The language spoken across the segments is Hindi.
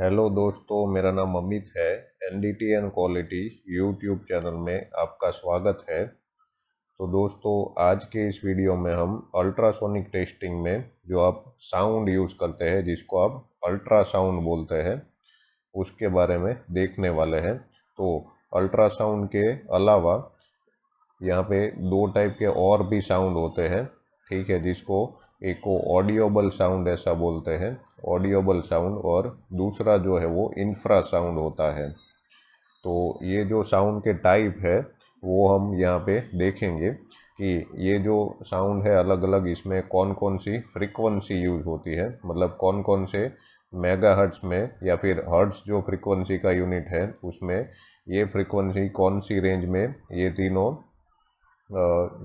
हेलो दोस्तों मेरा नाम अमित है N D T N quality YouTube channel में आपका स्वागत है तो दोस्तों आज के इस वीडियो में हम अल्ट्रासोनिक टेस्टिंग में जो आप साउंड यूज़ करते हैं जिसको आप अल्ट्रासाउंड बोलते हैं उसके बारे में देखने वाले हैं तो अल्ट्रासाउंड के अलावा यहाँ पे दो टाइप के और भी साउंड होते हैं ठीक है जिसको एको ऑडियोबल साउंड ऐसा बोलते हैं ऑडियोबल साउंड और दूसरा जो है वो इंफ्रा साउंड होता है तो ये जो साउंड के टाइप है वो हम यहाँ पे देखेंगे कि ये जो साउंड है अलग अलग इसमें कौन कौन सी फ्रीक्वेंसी यूज होती है मतलब कौन कौन से हर्ट्स में या फिर हर्ट्स जो फ्रीक्वेंसी का यूनिट है उसमें ये फ्रीक्वेंसी कौन सी रेंज में ये तीनों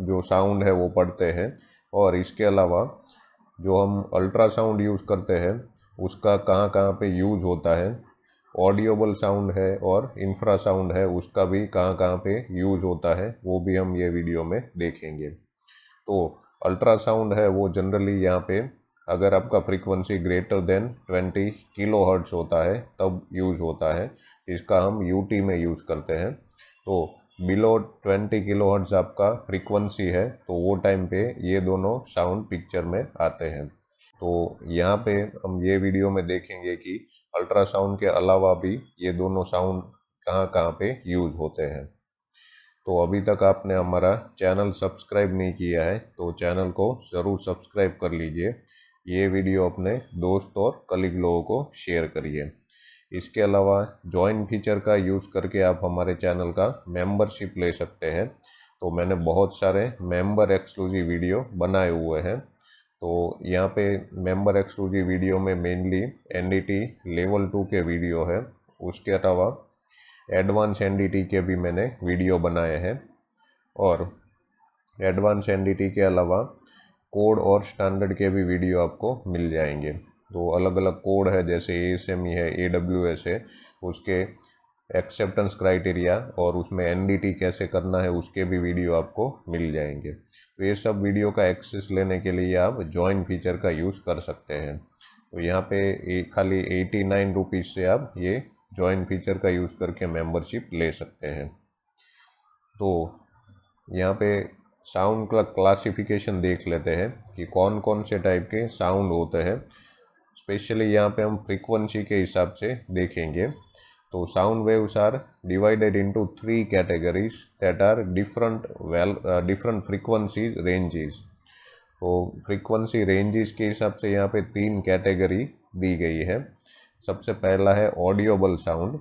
जो साउंड है वो पड़ते हैं और इसके अलावा जो हम अल्ट्रासाउंड यूज़ करते हैं उसका कहाँ कहाँ पे यूज़ होता है ऑडियोबल साउंड है और इंफ्रासाउंड है उसका भी कहाँ कहाँ पे यूज़ होता है वो भी हम ये वीडियो में देखेंगे तो अल्ट्रासाउंड है वो जनरली यहाँ पे अगर आपका frequency greater than 20 kilo hertz होता है तब यूज़ होता है इसका हम यूटी में यूज़ करते हैं तो बिलो 20 किलोहर्ट्ज़ आपका फ्रीक्वेंसी है तो वो टाइम पे ये दोनों साउंड पिक्चर में आते हैं तो यहाँ पे हम ये वीडियो में देखेंगे कि अल्ट्रासाउंड के अलावा भी ये दोनों साउंड कहाँ कहाँ पे यूज होते हैं तो अभी तक आपने हमारा चैनल सब्सक्राइब नहीं किया है तो चैनल को ज़रूर सब्सक्राइब कर लीजिए ये वीडियो अपने दोस्त और कलीग लोगों को शेयर करिए इसके अलावा ज्वाइन फीचर का यूज़ करके आप हमारे चैनल का मेंबरशिप ले सकते हैं तो मैंने बहुत सारे मेंबर एक्सक्लूसिव वीडियो बनाए हुए हैं तो यहाँ पे मेंबर एक्सक्लूसिव वीडियो में मेनली एन लेवल टू के वीडियो है उसके अलावा एडवांस एन के भी मैंने वीडियो बनाए हैं और एडवांस एन के अलावा कोड और स्टैंडर्ड के भी वीडियो आपको मिल जाएंगे जो तो अलग अलग कोड है जैसे ए एस एम ई है ए डब्ल्यू एस है उसके एक्सेप्टेंस क्राइटेरिया और उसमें एन डी टी कैसे करना है उसके भी वीडियो आपको मिल जाएंगे तो ये सब वीडियो का एक्सेस लेने के लिए आप जॉइन फीचर का यूज़ कर सकते हैं तो यहाँ पे एक खाली एटी नाइन रुपीज़ से आप ये जॉइन फीचर का यूज़ करके मेंबरशिप ले सकते हैं तो यहाँ पे साउंड का क्लासिफिकेशन देख लेते हैं कि कौन कौन से टाइप के साउंड होते हैं स्पेशली यहाँ पे हम फ्रीक्वेंसी के हिसाब से देखेंगे तो sound waves are divided into three categories that are different well different frequency ranges तो फ्रीक्वेंसी रेंजेस के हिसाब से यहाँ पे तीन कैटेगरी दी गई है सबसे पहला है ऑडियोबल साउंड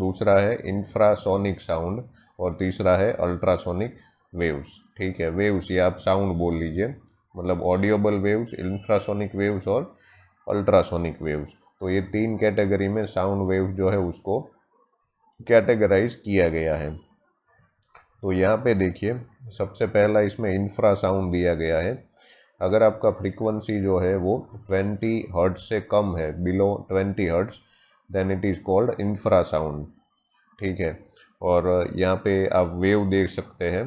दूसरा है इंफ्रासोनिक साउंड और तीसरा है अल्ट्रासोनिक वेव्स ठीक है वेव्स ये आप साउंड बोल लीजिए मतलब ऑडियोबल वेव्स इंफ्रासोनिक वेव्स और अल्ट्रासोनिक वेव्स तो ये तीन कैटेगरी में साउंड वेव जो है उसको कैटेगराइज किया गया है तो यहाँ पे देखिए सबसे पहला इसमें इंफ्रासाउंड दिया गया है अगर आपका फ्रीक्वेंसी जो है वो 20 हर्ट्ज से कम है below 20 hertz then it is called infrasound ठीक है और यहाँ पे आप वेव देख सकते हैं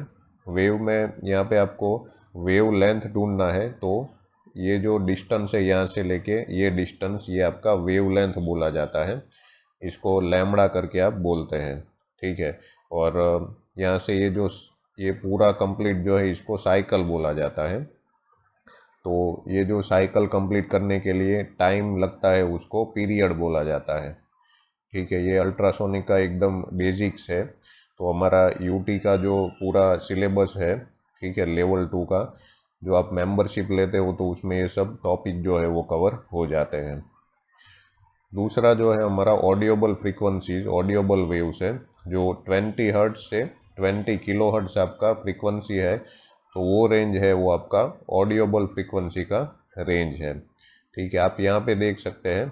वेव में यहाँ पे आपको वेव लेंथ ढूंढना है तो ये जो डिस्टेंस है यहाँ से लेके ये डिस्टेंस ये आपका वेवलेंथ बोला जाता है इसको लैमड़ा करके आप बोलते हैं ठीक है और यहाँ से ये जो ये पूरा कंप्लीट जो है इसको साइकिल बोला जाता है तो ये जो साइकिल कंप्लीट करने के लिए टाइम लगता है उसको पीरियड बोला जाता है ठीक है ये अल्ट्रासोनिक का एकदम बेसिक्स है तो हमारा यूटी का जो पूरा सिलेबस है ठीक है लेवल टू का जो आप मेंबरशिप लेते हो तो उसमें ये सब टॉपिक जो है वो कवर हो जाते हैं दूसरा जो है हमारा ऑडियोबल फ्रीक्वेंसीज ऑडियोबल वेव्स है जो 20 हर्ट्ज से 20 किलो हर्ट्स आपका फ्रीक्वेंसी है तो वो रेंज है वो आपका ऑडियोबल फ्रीक्वेंसी का रेंज है ठीक है आप यहाँ पे देख सकते हैं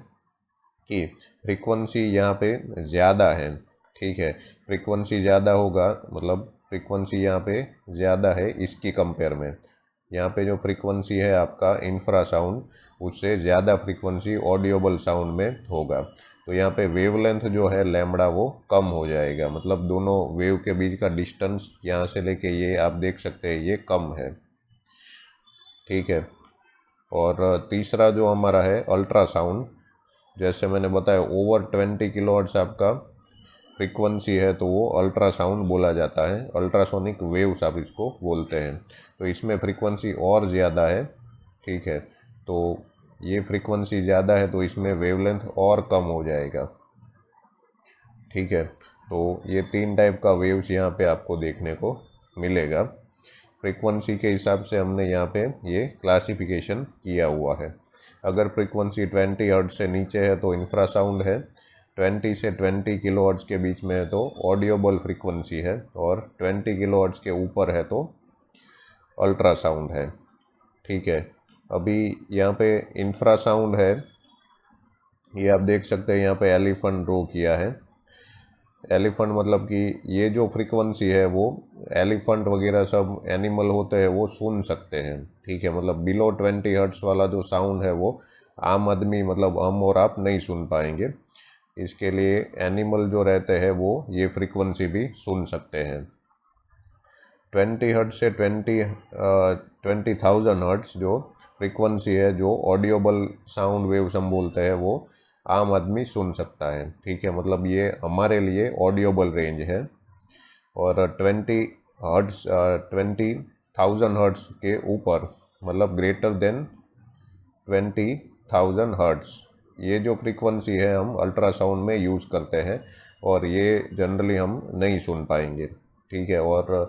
कि फ्रीक्वेंसी यहाँ पे ज़्यादा है ठीक है फ्रीक्वेंसी ज़्यादा होगा मतलब फ्रीक्वेंसी यहाँ पे ज़्यादा है इसकी कंपेयर में यहाँ पे जो फ्रीक्वेंसी है आपका इंफ्रासाउंड उससे ज़्यादा फ्रीक्वेंसी ऑडियोबल साउंड में होगा तो यहाँ पे वेवलेंथ जो है लैमड़ा वो कम हो जाएगा मतलब दोनों वेव के बीच का डिस्टेंस यहाँ से लेके ये आप देख सकते हैं ये कम है ठीक है और तीसरा जो हमारा है अल्ट्रासाउंड जैसे मैंने बताया ओवर ट्वेंटी किलोहर्ट्स आपका फ्रीक्वेंसी है तो वो अल्ट्रासाउंड बोला जाता है अल्ट्रासोनिक वेव्स आप इसको बोलते हैं तो इसमें फ्रीक्वेंसी और ज़्यादा है ठीक है तो ये फ्रीक्वेंसी ज़्यादा है तो इसमें वेवलेंथ और कम हो जाएगा ठीक है तो ये तीन टाइप का वेव्स यहाँ पे आपको देखने को मिलेगा फ्रीक्वेंसी के हिसाब से हमने यहाँ पे ये क्लासिफिकेशन किया हुआ है अगर फ्रीक्वेंसी ट्वेंटी हर्ट से नीचे है तो इंफ्रासाउंड है ट्वेंटी से ट्वेंटी किलो हर्ट्स के बीच में है तो ऑडियोबल फ्रीक्वेंसी है और ट्वेंटी किलो हर्ट्स के ऊपर है तो अल्ट्रासाउंड है ठीक है अभी यहाँ पे इंफ्रासाउंड है ये आप देख सकते हैं यहाँ पे एलिफेंट ड्रो किया है एलिफेंट मतलब कि ये जो फ्रीक्वेंसी है वो एलिफेंट वगैरह सब एनिमल होते हैं वो सुन सकते हैं ठीक है मतलब बिलो ट्वेंटी हर्ट्स वाला जो साउंड है वो आम आदमी मतलब हम और आप नहीं सुन पाएंगे इसके लिए एनिमल जो रहते हैं वो ये फ्रीक्वेंसी भी सुन सकते हैं ट्वेंटी हर्ट से ट्वेंटी ट्वेंटी थाउजेंड हर्ट्स जो फ्रीक्वेंसी है जो ऑडियोबल साउंड वेव्स हम बोलते हैं वो आम आदमी सुन सकता है ठीक है मतलब ये हमारे लिए ऑडियोबल रेंज है और twenty hertz twenty thousand hertz के ऊपर मतलब greater than twenty thousand hertz ये जो फ्रीक्वेंसी है हम अल्ट्रासाउंड में यूज़ करते हैं और ये जनरली हम नहीं सुन पाएंगे ठीक है और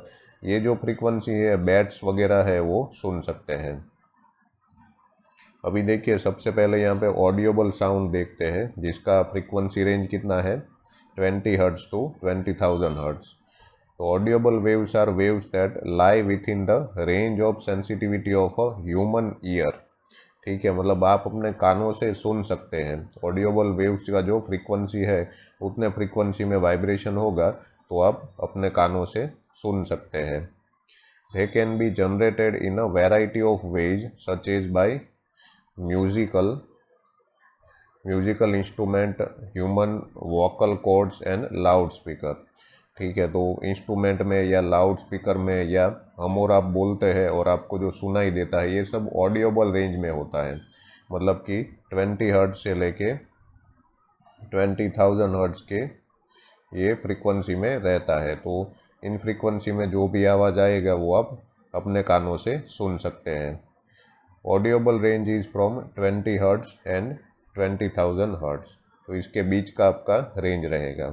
ये जो फ्रीक्वेंसी है बैट्स वगैरह है वो सुन सकते हैं अभी देखिए सबसे पहले यहाँ पे ऑडियोबल साउंड देखते हैं जिसका फ्रीक्वेंसी रेंज कितना है twenty hertz to twenty thousand hertz तो audible waves are waves that lie within the range of sensitivity of a human ear ठीक है मतलब आप अपने कानों से सुन सकते हैं ऑडियोबल वेव्स का जो फ्रीक्वेंसी है उतने फ्रीक्वेंसी में वाइब्रेशन होगा तो आप अपने कानों से सुन सकते हैं they can be generated in a variety of ways such is by musical musical instrument human vocal cords and loudspeaker ठीक है तो इंस्ट्रूमेंट में या लाउड स्पीकर में या हम और आप बोलते हैं और आपको जो सुनाई देता है ये सब ऑडियोबल रेंज में होता है मतलब कि 20 हर्ट से लेके 20,000 हर्ट्स के ये फ्रीक्वेंसी में रहता है तो इन फ्रीक्वेंसी में जो भी आवाज़ आएगा वो आप अपने कानों से सुन सकते हैं audible range is from twenty hertz and twenty thousand hertz तो इसके बीच का आपका रेंज रहेगा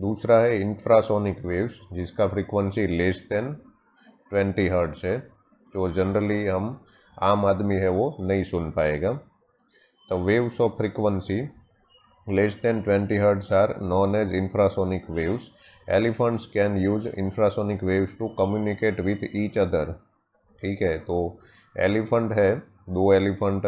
दूसरा है इंफ्रासोनिक वेव्स जिसका frequency less than twenty hertz है जो जनरली हम आम आदमी है वो नहीं सुन पाएगा the waves of frequency less than 20 hertz are known as infrasonic waves. Elephants can use infrasonic waves to communicate with each other. ठीक है तो एलिफेंट है दो एलिफेंट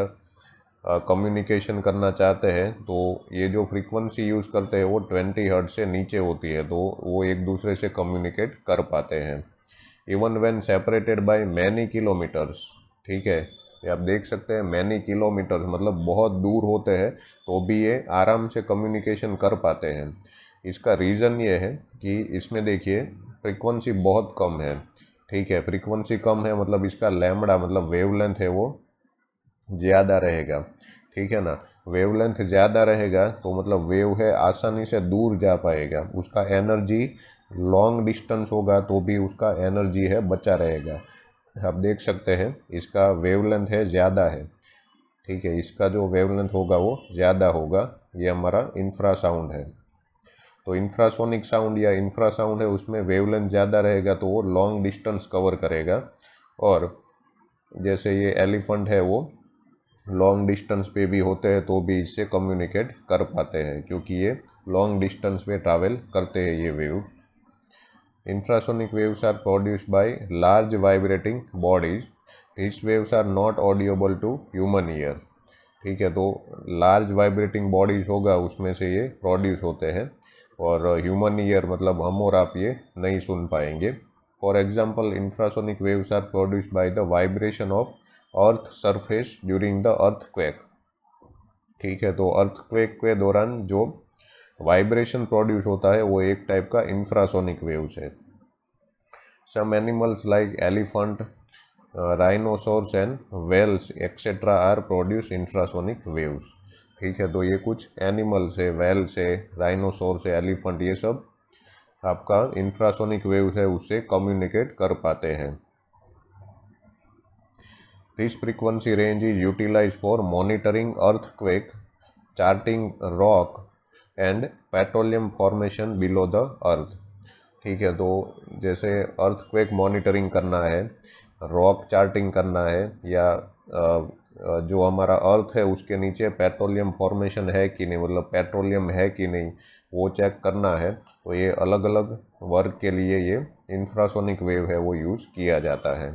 कम्युनिकेशन करना चाहते हैं तो ये जो फ्रीक्वेंसी यूज़ करते हैं वो ट्वेंटी हर्ट से नीचे होती है तो वो एक दूसरे से कम्युनिकेट कर पाते हैं even when separated by many kilometres ठीक है ये आप देख सकते हैं मैनी किलोमीटर मतलब बहुत दूर होते हैं तो भी ये आराम से कम्युनिकेशन कर पाते हैं इसका रीज़न ये है कि इसमें देखिए फ्रीक्वेंसी बहुत कम है ठीक है फ्रीक्वेंसी कम है मतलब इसका लैमड़ा मतलब वेवलेंथ है वो ज़्यादा रहेगा ठीक है ना वेवलेंथ ज़्यादा रहेगा तो मतलब वेव है आसानी से दूर जा पाएगा उसका एनर्जी लॉन्ग डिस्टेंस होगा तो भी उसका एनर्जी है बचा रहेगा आप देख सकते हैं इसका वेवलेंथ है ज़्यादा है ठीक है इसका जो वेवलेंथ होगा वो ज़्यादा होगा ये हमारा इंफ्रासाउंड है तो इंफ्रासोनिक साउंड या इंफ्रासाउंड है उसमें वेवलेंथ ज़्यादा रहेगा तो वो लॉन्ग डिस्टेंस कवर करेगा और जैसे ये एलिफेंट है वो लॉन्ग डिस्टेंस पे भी होते हैं तो भी इससे कम्युनिकेट कर पाते हैं क्योंकि ये लॉन्ग डिस्टेंस पे ट्रैवल करते हैं ये waves Infrasonic waves are produced by large vibrating bodies. These waves are not audible to human ear. ठीक है तो लार्ज वाइब्रेटिंग बॉडीज होगा उसमें से ये प्रोड्यूस होते हैं और ह्यूमन ईयर मतलब हम और आप ये नहीं सुन पाएंगे for example infrasonic waves are produce by the vibration of earth surface during the earthquake ठीक है तो अर्थ क्वेक के दौरान जो वाइब्रेशन प्रोड्यूस होता है वो एक टाइप का इंफ्रासोनिक वेव्स है some animals like elephant rhinoceros and whales etcetera are produce infrasonic waves ठीक है तो ये कुछ एनिमल्स है वेल्स है राइनोसोर्स है एलिफेंट ये सब आपका इंफ्रासोनिक वेव्स है उससे कम्युनिकेट कर पाते हैं this frequency range is utilize for monitoring earthquake charting rock and petroleum formation below the earth ठीक है तो जैसे अर्थ क्वेक मॉनिटरिंग करना है रॉक चार्टिंग करना है या जो हमारा अर्थ है उसके नीचे पेट्रोलियम फॉर्मेशन है कि नहीं मतलब पेट्रोलियम है कि नहीं वो चेक करना है तो ये अलग अलग वर्क के लिए ये इंफ्रासोनिक वेव है वो यूज़ किया जाता है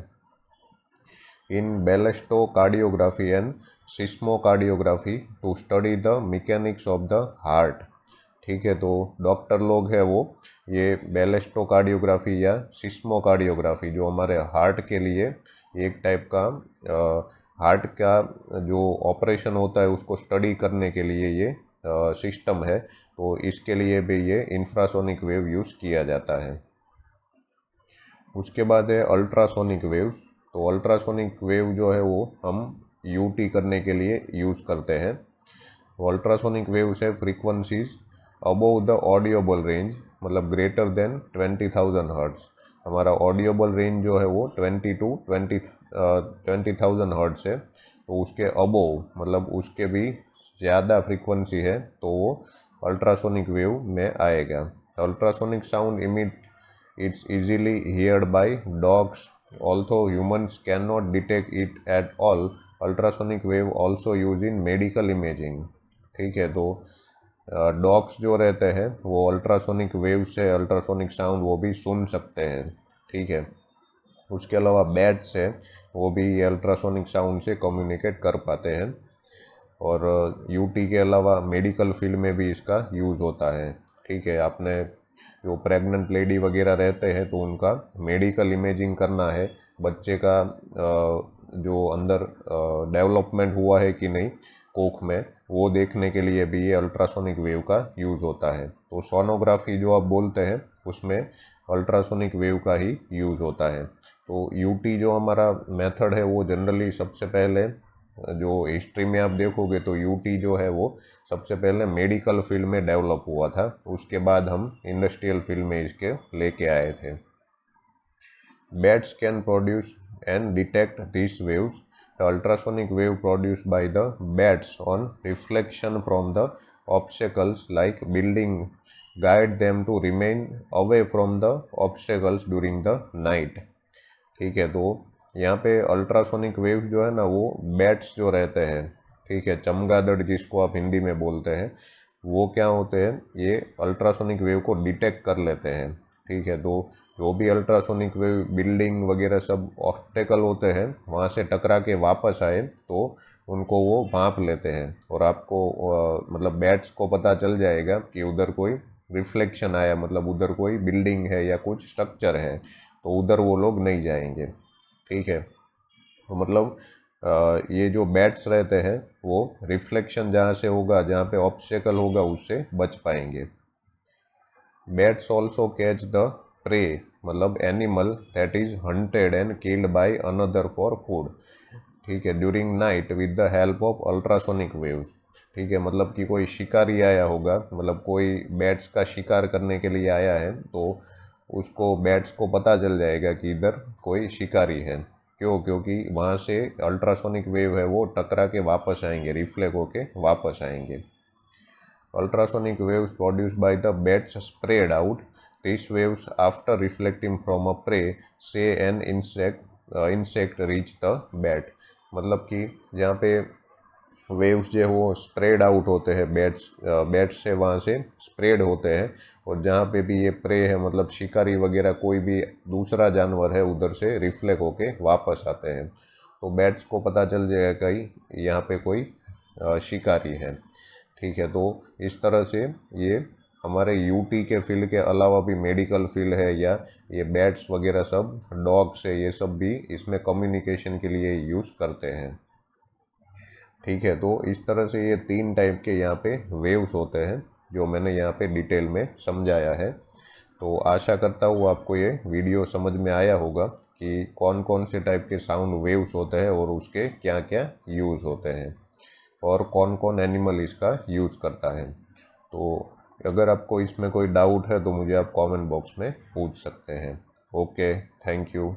in ballistocardiography and seismocardiography to study the mechanics of the heart ठीक है तो डॉक्टर लोग हैं वो ये बेलेस्टोकार्डियोग्राफी या सिस्मोकार्डियोग्राफी जो हमारे हार्ट के लिए एक टाइप का हार्ट का जो ऑपरेशन होता है उसको स्टडी करने के लिए ये सिस्टम है तो इसके लिए भी ये इंफ्रासोनिक वेव यूज़ किया जाता है उसके बाद है अल्ट्रासोनिक वेव्स तो अल्ट्रासोनिक वेव जो है वो हम यूटी करने के लिए यूज़ करते हैं तो अल्ट्रासोनिक वेव्स है frequencies above the audible range मतलब greater than twenty thousand hertz हमारा ऑडियोबल रेंज जो है वो twenty to twenty twenty thousand hertz है तो उसके अबोव मतलब उसके भी ज़्यादा फ्रीक्वेंसी है तो वो अल्ट्रासोनिक वेव में आएगा ultrasonic sound emit it's easily heard by dogs although humans can not detect it at all ultrasonic wave also use in medical imaging ठीक है तो डॉग्स जो रहते हैं वो अल्ट्रासोनिक वेव से अल्ट्रासोनिक साउंड वो भी सुन सकते हैं ठीक है उसके अलावा बैट्स है वो भी अल्ट्रासोनिक साउंड से कम्युनिकेट कर पाते हैं और यूटी के अलावा मेडिकल फील्ड में भी इसका यूज़ होता है ठीक है आपने जो प्रेग्नेंट लेडी वगैरह रहते हैं तो उनका मेडिकल इमेजिंग करना है बच्चे का जो अंदर डेवलपमेंट हुआ है कि नहीं कोख में वो देखने के लिए भी ये अल्ट्रासोनिक वेव का यूज़ होता है तो सोनोग्राफी जो आप बोलते हैं उसमें अल्ट्रासोनिक वेव का ही यूज़ होता है तो यूटी जो हमारा मेथड है वो जनरली सबसे पहले जो हिस्ट्री में आप देखोगे तो यूटी जो है वो सबसे पहले मेडिकल फील्ड में डेवलप हुआ था उसके बाद हम इंडस्ट्रियल फील्ड में इसके लेके आए थे bats can produce and detect this waves The ultrasonic wave produced by the bats on reflection from the obstacles like building guide them to remain away from the obstacles during the night ठीक है तो यहाँ पे अल्ट्रासोनिक वेव जो है ना वो बैट्स जो रहते हैं ठीक है चमगादड़ जिसको आप हिंदी में बोलते हैं वो क्या होते हैं ये अल्ट्रासोनिक वेव को डिटेक्ट कर लेते हैं ठीक है तो जो भी अल्ट्रासोनिक वेव बिल्डिंग वगैरह सब ऑप्टिकल होते हैं वहाँ से टकरा के वापस आए तो उनको वो भाँप लेते हैं और आपको आ, मतलब बैट्स को पता चल जाएगा कि उधर कोई रिफ्लेक्शन आया मतलब उधर कोई बिल्डिंग है या कुछ स्ट्रक्चर है तो उधर वो लोग नहीं जाएंगे ठीक है तो मतलब आ, ये जो बैट्स रहते हैं वो रिफ्लेक्शन जहाँ से होगा जहाँ पे ऑप्शिकल होगा उससे बच पाएंगे bats also catch the prey मतलब animal that is hunted and killed by another for food ठीक है during night with the help of ultrasonic waves ठीक है मतलब कि कोई शिकारी आया होगा मतलब कोई बैट्स का शिकार करने के लिए आया है तो उसको बैट्स को पता चल जाएगा कि इधर कोई शिकारी है क्यों क्योंकि वहाँ से अल्ट्रासोनिक वेव है वो टकरा के वापस आएंगे रिफ्लेक्ट होके वापस आएंगे ultrasonic waves produce by the bats spread out These waves after reflecting from a prey say an insect uh, insect reach the bat मतलब कि जहाँ पे वेव्स जो है वो स्प्रेड आउट होते हैं बैट्स बैट्स uh, से वहाँ से स्प्रेड होते हैं और जहाँ पे भी ये प्रे है मतलब शिकारी वगैरह कोई भी दूसरा जानवर है उधर से रिफ्लेक्ट होके वापस आते हैं तो बैट्स को पता चल जाएगा कहीं यहाँ पे कोई uh, शिकारी है ठीक है तो इस तरह से ये हमारे यूटी के फील्ड के अलावा भी मेडिकल फील्ड है या ये बैट्स वगैरह सब डॉग्स है ये सब भी इसमें कम्युनिकेशन के लिए यूज़ करते हैं ठीक है तो इस तरह से ये तीन टाइप के यहाँ पे वेव्स होते हैं जो मैंने यहाँ पे डिटेल में समझाया है तो आशा करता हूँ आपको ये वीडियो समझ में आया होगा कि कौन कौन से टाइप के साउंड वेव्स होते हैं और उसके क्या क्या यूज़ होते हैं और कौन कौन एनिमल इसका यूज़ करता है तो अगर आपको इसमें कोई डाउट है तो मुझे आप कमेंट बॉक्स में पूछ सकते हैं ओके थैंक यू